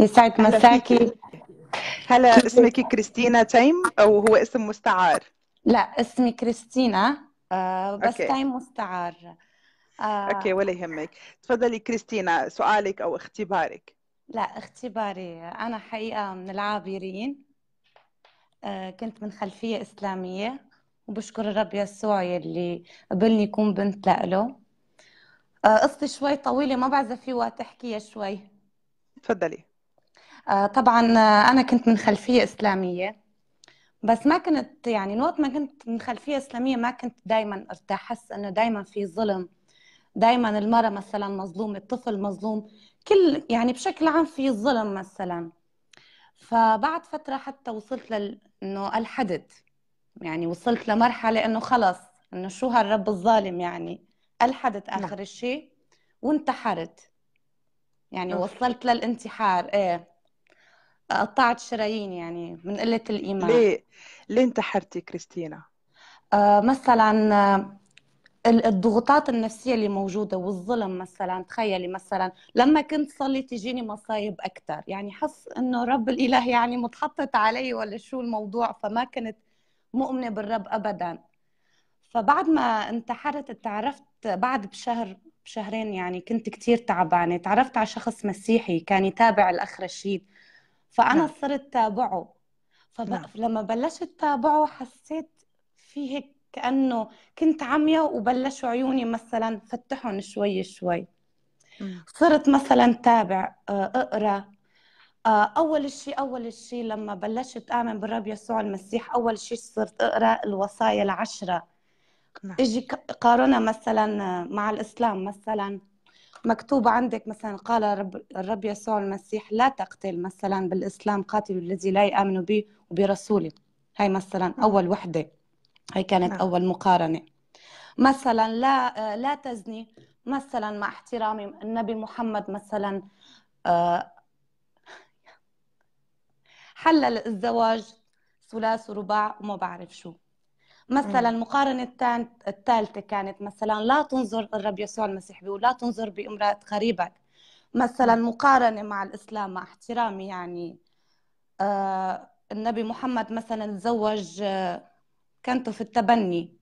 يسعد مساكي هلا اسمك كريستينا تيم او هو اسم مستعار لا اسمي كريستينا آه، بس أوكي. تايم مستعار آه، اوكي ولا يهمك تفضلي كريستينا سؤالك او اختبارك لا اختباري انا حقيقه من العابرين آه، كنت من خلفيه اسلاميه وبشكر الرب يسوع يلي قبلني يكون بنت لإله قصتي شوي طويله ما بعرف في وقت احكيها شوي تفضلي آه، طبعا آه، انا كنت من خلفيه اسلاميه بس ما كنت يعني وقت ما كنت من خلفيه اسلاميه ما كنت دائما ارتاح احس انه دائما في ظلم دائما المراه مثلا مظلومه الطفل مظلوم كل يعني بشكل عام في ظلم مثلا فبعد فتره حتى وصلت لل انه الحدد يعني وصلت لمرحله انه خلص انه شو هالرب الظالم يعني الحدت نعم. اخر شيء وانتحرت يعني نعم. وصلت للانتحار ايه قطعت شرايين يعني من قلة الإيمان ليه؟ ليه انتحرتي كريستينا؟ آه مثلا آه، الضغوطات النفسية اللي موجودة والظلم مثلا تخيلي مثلا لما كنت صلي تجيني مصايب أكثر يعني حس إنه رب الإله يعني متحطط علي ولا شو الموضوع فما كنت مؤمنة بالرب أبدا فبعد ما انتحرت تعرفت بعد بشهر بشهرين يعني كنت كتير تعبانة تعرفت على شخص مسيحي كان يتابع الأخ رشيد فانا صرت نعم. تابعه فلما نعم. بلشت تابعه حسيت في هيك كانه كنت عمية وبلشوا عيوني مثلا فتحهم شوي شوي صرت مثلا تابع آه، اقرا آه، اول شيء اول شيء لما بلشت امن بالرب يسوع المسيح اول شيء صرت اقرا الوصايا العشره نعم. اجي قارنها مثلا مع الاسلام مثلا مكتوب عندك مثلا قال رب الرب يسوع المسيح لا تقتل مثلا بالإسلام قاتل الذي لا يؤمن بي وبرسولي هاي مثلا نعم. أول وحدة هاي كانت نعم. أول مقارنة مثلا لا لا تزني مثلا مع احترامي النبي محمد مثلا آه، حلل الزواج ثلاث ورباع وما بعرف شو مثلا مقارنة الثالثة كانت مثلا لا تنظر الرب يسوع المسيح بيقول لا تنظر بامرأة قريبك مثلا مقارنة مع الإسلام مع احترامي يعني آه النبي محمد مثلا تزوج آه كنته في التبني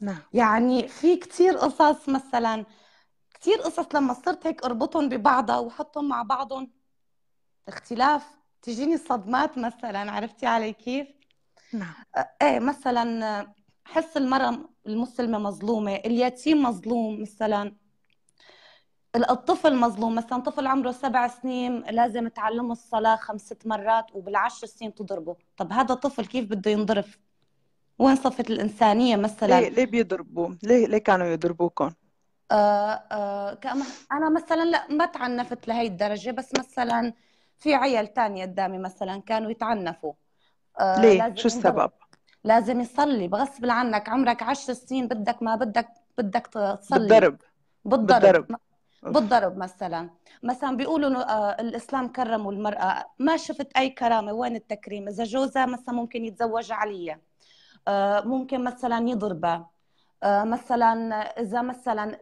نعم يعني في كثير قصص مثلا كثير قصص لما صرت هيك اربطهم ببعضها وحطهم مع بعضهم اختلاف تجيني صدمات مثلا عرفتي علي كيف؟ نعم آه، ايه مثلا حس المرأة المسلمة مظلومة اليتيم مظلوم مثلا الطفل مظلوم مثلا طفل عمره سبع سنين لازم تعلمه الصلاة خمسة مرات وبالعشر سنين تضربه طب هذا طفل كيف بده ينضرب وين صفة الإنسانية مثلا ليه, ليه بيضربوا ليه, ليه كانوا يضربوكم آه آه أنا مثلا لا ما تعنفت لهي الدرجة بس مثلا في عيال تانية قدامي مثلا كانوا يتعنفوا آه، ليه؟ شو السبب؟ لازم يصلي بغصب عنك عمرك عشر سنين بدك ما بدك بدك تصلي بالضرب بالضرب بالضرب, مثلا مثلا بيقولوا انه آه، الاسلام كرموا المراه ما شفت اي كرامه وين التكريم اذا جوزها مثلا ممكن يتزوج عليا آه، ممكن مثلا يضربها مثلا اذا مثلا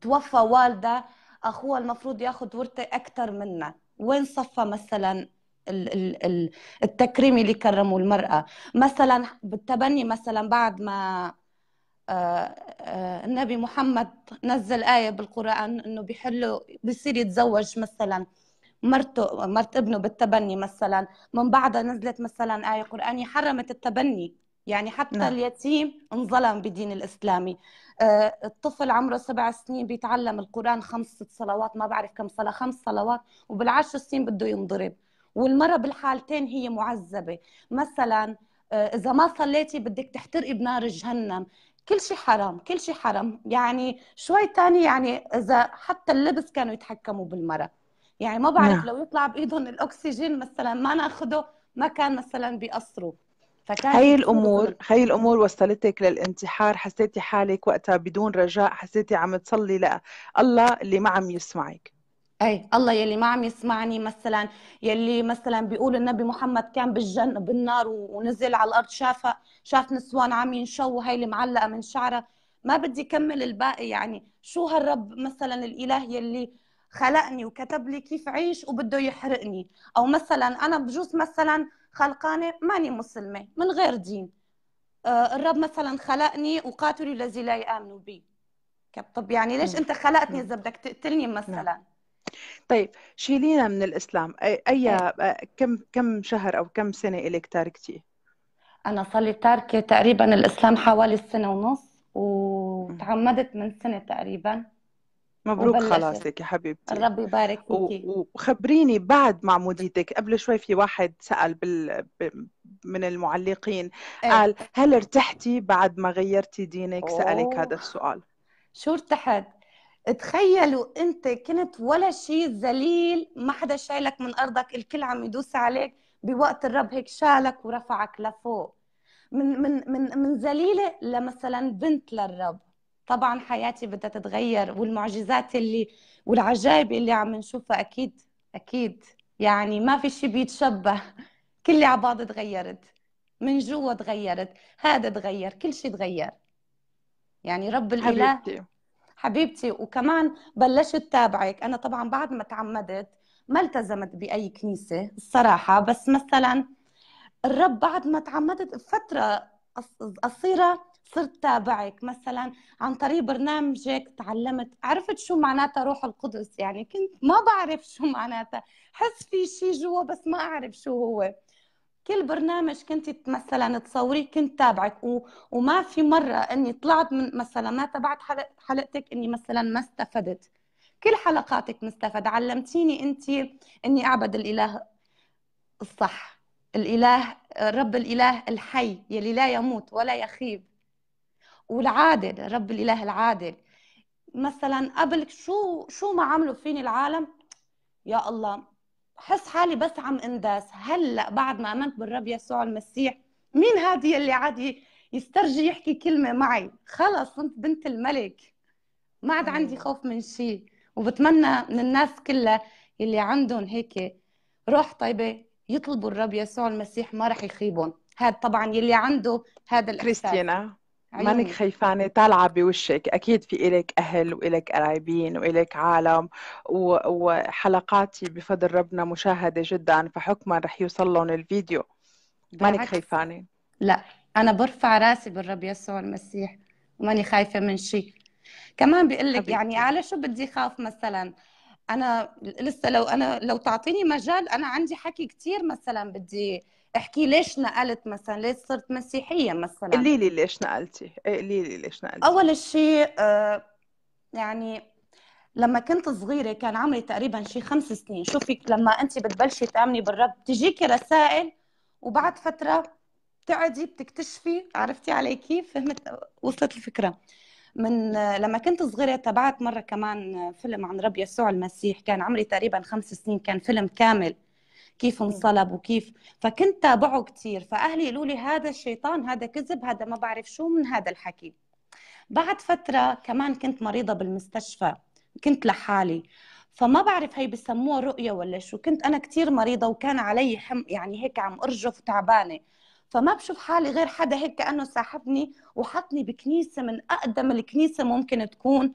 توفى والده اخوها المفروض ياخذ ورثه اكثر منها وين صفى مثلا التكريم اللي كرموا المرأة مثلا بالتبني مثلا بعد ما آه، آه، النبي محمد نزل آية بالقرآن أنه بيحلوا بيصير يتزوج مثلا مرته مرت ابنه بالتبني مثلا من بعدها نزلت مثلا آية قرآنية حرمت التبني يعني حتى نعم. اليتيم انظلم بدين الإسلامي آه، الطفل عمره سبع سنين بيتعلم القرآن خمس ست صلوات ما بعرف كم صلاة خمس صلوات وبالعشر سنين بده ينضرب والمرأة بالحالتين هي معذبة مثلا آه، إذا ما صليتي بدك تحترقي بنار جهنم كل شيء حرام كل شيء حرام يعني شوي تاني يعني إذا حتى اللبس كانوا يتحكموا بالمرأة يعني ما بعرف نعم. لو يطلع بإيدهم الأكسجين مثلا ما ناخده ما كان مثلا بيقصروا هاي هي الامور هي الامور وصلتك للانتحار حسيتي حالك وقتها بدون رجاء حسيتي عم تصلي لا الله اللي ما عم يسمعك اي الله يلي ما عم يسمعني مثلا يلي مثلا بيقول النبي محمد كان بالجنة بالنار ونزل على الارض شافها شاف نسوان عم ينشو هي اللي معلقه من شعرها ما بدي كمل الباقي يعني شو هالرب مثلا الاله يلي خلقني وكتب لي كيف عيش وبده يحرقني او مثلا انا بجوز مثلا خلقانه ماني مسلمه من غير دين آه، الرب مثلا خلقني وقاتلوا الذي لا يامنوا بي طب يعني ليش نعم. انت خلقتني نعم. اذا بدك تقتلني مثلا نعم. طيب شيلينا من الاسلام اي طيب. كم كم شهر او كم سنه الك تاركتيه؟ انا صار لي تاركه تقريبا الاسلام حوالي سنه ونص وتعمدت من سنه تقريبا مبروك خلاصك يا حبيبتي ربي يبارك فيكي وخبريني بعد معموديتك قبل شوي في واحد سال بال... من المعلقين إيه؟ قال هل ارتحتي بعد ما غيرتي دينك أوه. سالك هذا السؤال شو ارتحت تخيلوا انت كنت ولا شيء ذليل ما حدا شايلك من ارضك الكل عم يدوس عليك بوقت الرب هيك شالك ورفعك لفوق من من من من ذليله لمثلا بنت للرب طبعا حياتي بدها تتغير والمعجزات اللي والعجائب اللي عم نشوفها اكيد اكيد يعني ما في شيء بيتشبه كل على بعض تغيرت من جوا تغيرت هذا تغير كل شيء تغير يعني رب الاله حبيبتي. حبيبتي وكمان بلشت تابعك انا طبعا بعد ما تعمدت ما التزمت باي كنيسه الصراحه بس مثلا الرب بعد ما تعمدت فتره قصيره صرت تابعك مثلا عن طريق برنامجك تعلمت عرفت شو معناتها روح القدس يعني كنت ما بعرف شو معناتها حس في شيء جوا بس ما اعرف شو هو كل برنامج كنت مثلا تصوري كنت تابعك و... وما في مره اني طلعت من مثلا ما تابعت حلق... حلقتك اني مثلا ما استفدت كل حلقاتك مستفد علمتيني انت اني اعبد الاله الصح الاله رب الاله الحي يلي لا يموت ولا يخيب والعادل رب الاله العادل مثلا قبل شو شو ما عملوا فيني العالم يا الله حس حالي بس عم انداس هلا بعد ما امنت بالرب يسوع المسيح مين هذا يلي عادي يسترجي يحكي كلمه معي خلص صرت بنت الملك ما عاد عندي خوف من شيء وبتمنى من الناس كلها يلي عندهم هيك روح طيبه يطلبوا الرب يسوع المسيح ما راح يخيبهم هذا طبعا يلي عنده هذا الإحساس كريستينا مانك أيوة. خيفانة طالعة بوشك أكيد في إلك أهل وإلك قرايبين وإلك عالم و... وحلقاتي بفضل ربنا مشاهدة جدا فحكما رح يوصل لهم الفيديو مانك خيفانة لا أنا برفع راسي بالرب يسوع المسيح وماني خايفة من شيء كمان بقول لك يعني على شو بدي خاف مثلا أنا لسه لو أنا لو تعطيني مجال أنا عندي حكي كثير مثلا بدي احكي ليش نقلت مثلا ليش صرت مسيحيه مثلا قولي لي ليش نقلتي إيه، قولي لي ليش نقلتي اول شيء آه، يعني لما كنت صغيره كان عمري تقريبا شي خمس سنين شوفي لما انت بتبلشي تامني بالرب بتجيكي رسائل وبعد فتره بتقعدي بتكتشفي عرفتي علي كيف فهمت وصلت الفكره من آه، لما كنت صغيره تابعت مره كمان آه، فيلم عن رب يسوع المسيح كان عمري تقريبا خمس سنين كان فيلم كامل كيف انصلب وكيف فكنت تابعه كثير فاهلي يقولوا لي هذا الشيطان هذا كذب هذا ما بعرف شو من هذا الحكي بعد فتره كمان كنت مريضه بالمستشفى كنت لحالي فما بعرف هي بسموها رؤيه ولا شو كنت انا كثير مريضه وكان علي حم يعني هيك عم ارجف وتعبانه فما بشوف حالي غير حدا هيك كانه ساحبني وحطني بكنيسه من اقدم الكنيسه ممكن تكون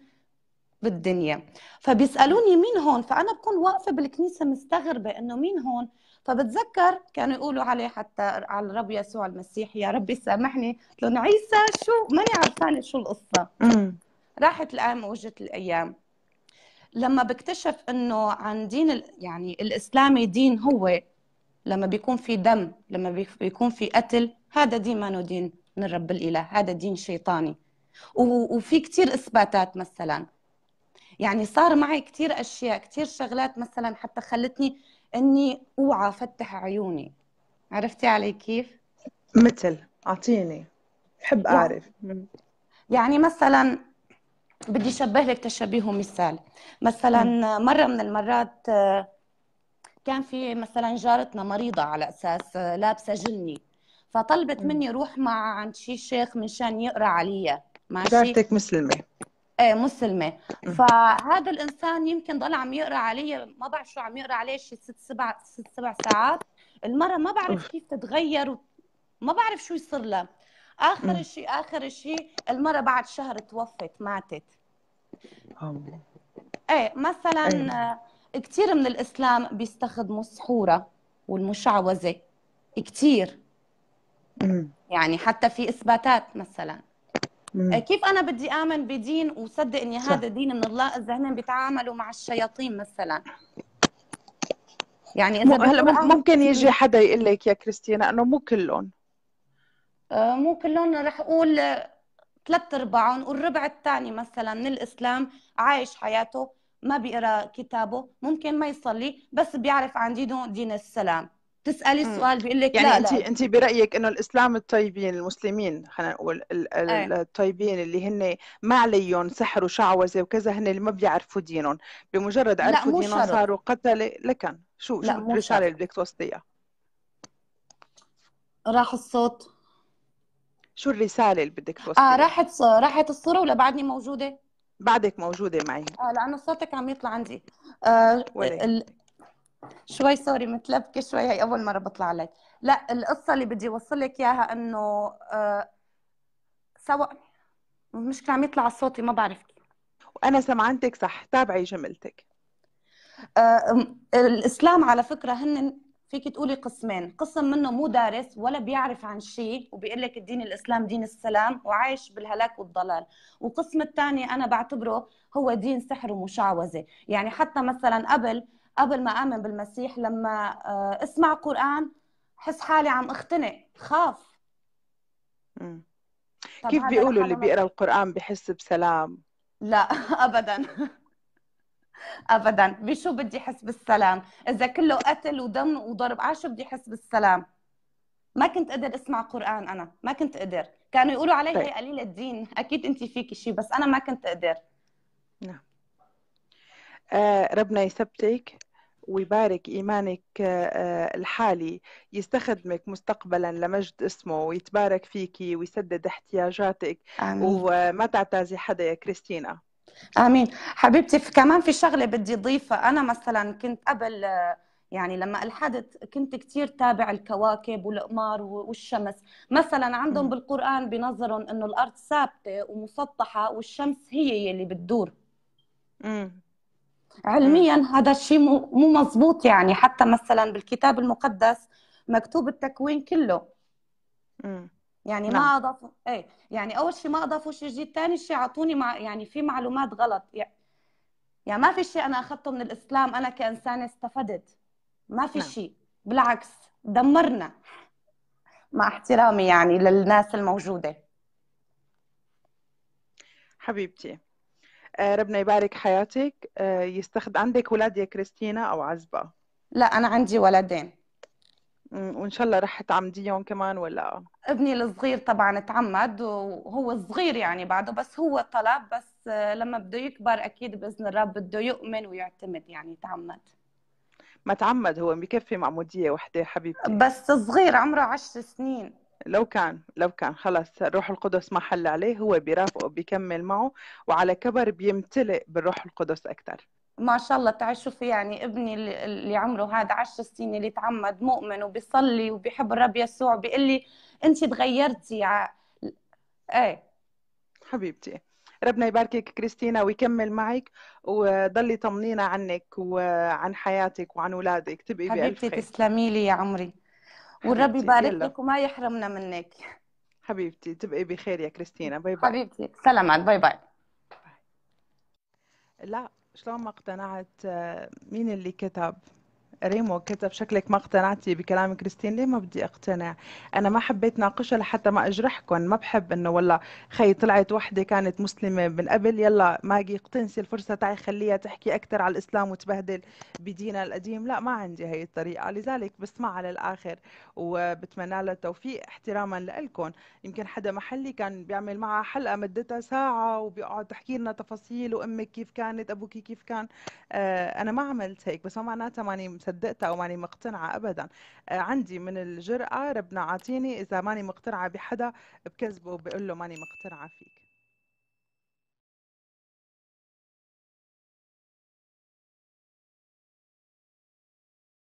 بالدنيا فبيسالوني مين هون فانا بكون واقفه بالكنيسه مستغربه انه مين هون فبتذكر كانوا يقولوا عليه حتى على الرب يسوع المسيح يا ربي سامحني قلت لهم عيسى شو ماني عرفانه شو القصه راحت الايام وجت الايام لما بكتشف انه عن دين يعني الاسلامي دين هو لما بيكون في دم لما بيكون في قتل هذا دين ما دين من الرب الاله هذا دين شيطاني وفي كتير اثباتات مثلا يعني صار معي كثير اشياء كثير شغلات مثلا حتى خلتني اني اوعى افتح عيوني عرفتي علي كيف مثل اعطيني بحب اعرف يعني, مثلا بدي شبه لك تشبيه ومثال مثلا مره من المرات آه، كان في مثلا جارتنا مريضه على اساس آه، لابسه جلني فطلبت مني روح مع عند شي شيخ مشان يقرا عليا ماشي جارتك مسلمه إيه، مسلمه فهذا الانسان يمكن ضل عم يقرا علي ما بعرف شو عم يقرا علي شي ست سبع ست سبع ساعات المره ما بعرف كيف تتغير ما بعرف شو يصير لها اخر شيء اخر شيء المره بعد شهر توفت ماتت ايه مثلا أيه. أيوة. آه، كثير من الاسلام بيستخدموا السحوره والمشعوذه كثير يعني حتى في اثباتات مثلا مم. آه، كيف انا بدي امن بدين وصدق اني هذا دين من الله اذا هن بيتعاملوا مع الشياطين مثلا يعني اذا هلا ممكن يجي حدا يقول لك يا كريستينا انه مو كلهم آه، مو كلهم رح اقول ثلاث ارباعهم والربع الثاني مثلا من الاسلام عايش حياته ما بيقرا كتابه ممكن ما يصلي بس بيعرف عن دينه دين السلام تسالي السؤال بيقول لك يعني لا انت لا. انت برايك انه الاسلام الطيبين المسلمين خلينا نقول الطيبين اللي هن ما عليهم سحر وشعوذه وكذا هن اللي ما بيعرفوا دينهم بمجرد عرفوا دينهم صاروا قتله لكن شو شو الرساله اللي بدك توصليها راح الصوت شو الرساله اللي بدك توصليها اه راحت راحت الصوره ولا بعدني موجوده بعدك موجوده معي اه لانه صوتك عم يطلع عندي آه شوي سوري متلبكه شوي هي اول مره بطلع عليك لا القصه اللي بدي وصلك لك اياها انه آه، سواء مش عم يطلع صوتي ما بعرف كيف وانا سمعتك صح تابعي جملتك آه، الاسلام على فكره هن فيك تقولي قسمين قسم منه مو دارس ولا بيعرف عن شيء وبيقول لك الدين الاسلام دين السلام وعايش بالهلاك والضلال والقسم الثاني انا بعتبره هو دين سحر ومشعوذه يعني حتى مثلا قبل قبل ما آمن بالمسيح لما آه، اسمع قرآن حس حالي عم اختنق خاف كيف بيقولوا اللي بيقرا القرآن بحس بسلام؟ لا أبدا أبدا بشو بدي احس بالسلام؟ إذا كله قتل ودم وضرب عاشو بدي احس بالسلام ما كنت اقدر اسمع قرآن أنا ما كنت اقدر كانوا يقولوا علي هي طيب. قليل الدين أكيد أنت فيك شيء بس أنا ما كنت اقدر نعم آه ربنا يثبتك ويبارك إيمانك آه، آه، الحالي يستخدمك مستقبلا لمجد اسمه ويتبارك فيك ويسدد احتياجاتك آمين. وما تعتازي حدا يا كريستينا امين حبيبتي كمان في شغله بدي اضيفها انا مثلا كنت قبل آه، يعني لما الحدث كنت كثير تابع الكواكب والاقمار والشمس مثلا عندهم بالقران بنظرهم انه الارض ثابته ومسطحه والشمس هي اللي بتدور امم علميا هذا الشيء مو مزبوط يعني حتى مثلا بالكتاب المقدس مكتوب التكوين كله م. يعني نعم. ما اضافوا ايه يعني اول شيء ما اضافوا شيء جديد ثاني شيء اعطوني مع يعني في معلومات غلط يعني, يعني ما في شيء انا اخذته من الاسلام انا كانسان استفدت ما في نعم. شيء بالعكس دمرنا مع احترامي يعني للناس الموجوده حبيبتي آه، ربنا يبارك حياتك آه، يستخدم عندك ولاد يا كريستينا او عزبه لا انا عندي ولدين وان شاء الله رح تعمديهم كمان ولا ابني الصغير طبعا تعمد وهو صغير يعني بعده بس هو طلب بس آه، لما بده يكبر اكيد باذن الرب بده يؤمن ويعتمد يعني تعمد ما تعمد هو بكفي معموديه وحده حبيبتي بس صغير عمره عشر سنين لو كان لو كان خلص الروح القدس ما حل عليه هو بيرافقه بيكمل معه وعلى كبر بيمتلئ بالروح القدس أكثر ما شاء الله تعال شوفي يعني ابني اللي عمره هذا عشر سنين اللي تعمد مؤمن وبيصلي وبيحب الرب يسوع بيقول لي انت تغيرتي ع... ايه حبيبتي ربنا يباركك كريستينا ويكمل معك وضلي طمنينا عنك وعن حياتك وعن اولادك تبقي حبيبتي بألف تسلمي لي يا عمري والرب يبارك لك وما يحرمنا منك حبيبتي تبقي بخير يا كريستينا باي باي حبيبتي سلامات باي باي لا شلون ما اقتنعت آه، مين اللي كتب ريمو كتب شكلك ما اقتنعتي بكلام كريستين ليه ما بدي اقتنع انا ما حبيت ناقشها لحتى ما اجرحكم ما بحب انه والله خي طلعت وحده كانت مسلمه من قبل يلا ماجي اقتنسي الفرصه تعي خليها تحكي اكثر على الاسلام وتبهدل بدينا القديم لا ما عندي هي الطريقه لذلك بسمعها للاخر وبتمنى لها التوفيق احتراما لكم يمكن حدا محلي كان بيعمل معها حلقه مدتها ساعه وبيقعد تحكي لنا تفاصيل وامك كيف كانت ابوك كيف كان آه انا ما عملت هيك بس ما معناتها ماني صدقتها او ماني مقتنعه ابدا آه، عندي من الجراه ربنا عاطيني اذا ماني مقتنعه بحدا بكذبه وبقول له ماني مقتنعه فيك